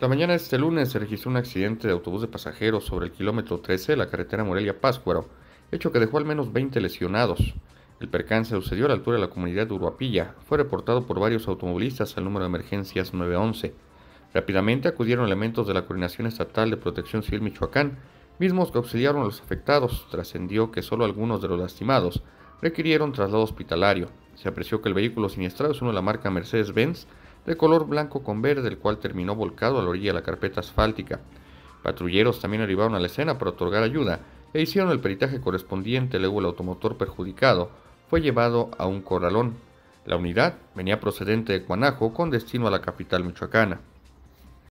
La mañana de este lunes se registró un accidente de autobús de pasajeros sobre el kilómetro 13 de la carretera Morelia-Páscuaro, hecho que dejó al menos 20 lesionados. El percance sucedió a la altura de la comunidad de Uruapilla. Fue reportado por varios automovilistas al número de emergencias 911. Rápidamente acudieron elementos de la Coordinación Estatal de Protección Civil Michoacán, mismos que auxiliaron a los afectados. Trascendió que solo algunos de los lastimados requirieron traslado hospitalario. Se apreció que el vehículo siniestrado es uno de la marca Mercedes-Benz de color blanco con verde, el cual terminó volcado a la orilla de la carpeta asfáltica. Patrulleros también arribaron a la escena para otorgar ayuda e hicieron el peritaje correspondiente, luego el automotor perjudicado fue llevado a un corralón. La unidad venía procedente de Cuanajo con destino a la capital michoacana.